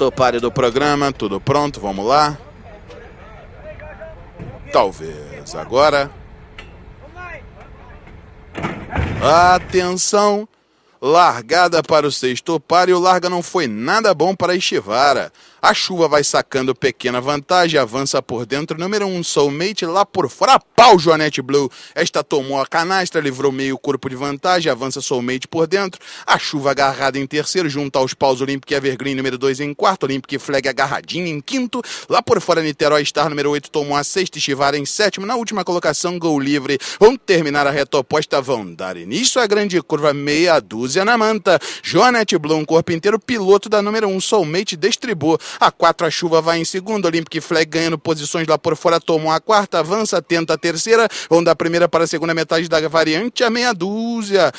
Topário do programa, tudo pronto, vamos lá. Talvez agora. Atenção! largada para o sexto par e o larga não foi nada bom para Estivara. A chuva vai sacando pequena vantagem, avança por dentro, número 1, um, soulmate, lá por fora, pau, Joanete Blue. Esta tomou a canastra, livrou meio corpo de vantagem, avança soulmate por dentro. A chuva agarrada em terceiro, junto aos paus Olympic Evergreen, número 2 em quarto, Olympic Flag agarradinho em quinto. Lá por fora, Niterói Star, número 8, tomou a sexta, Estivara em sétimo. Na última colocação, gol livre. Vão terminar a reta oposta, vão dar início à é grande curva, meia dúzia Luciana Manta, Joanette Blum, corpo inteiro, piloto da número 1, um, Soulmate Destribô. A 4, a chuva vai em segundo, Olympic Flag ganhando posições lá por fora, tomou a quarta, avança, tenta a terceira, vão da primeira para a segunda metade da variante, a meia dúzia.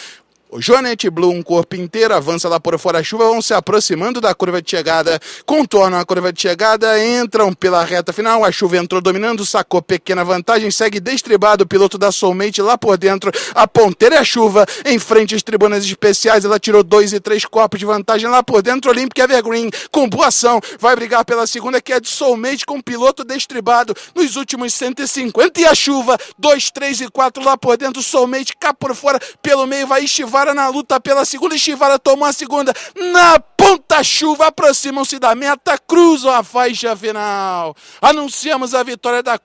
O Jonet Blue, um corpo inteiro, avança lá por fora a chuva, vão se aproximando da curva de chegada, contornam a curva de chegada, entram pela reta final, a chuva entrou dominando, sacou pequena vantagem, segue destribado o piloto da Soulmate lá por dentro, a ponteira é a chuva, em frente às tribunas especiais, ela tirou dois e três corpos de vantagem lá por dentro, Olympic Evergreen, com boa ação, vai brigar pela segunda que é de Soulmate com o piloto destribado nos últimos 150 e a chuva, dois, três e quatro lá por dentro, Soulmate cá por fora, pelo meio vai estivar Chivara na luta pela segunda Chivara tomou a segunda. Na ponta chuva, aproximam-se da meta, cruzam a faixa final. Anunciamos a vitória da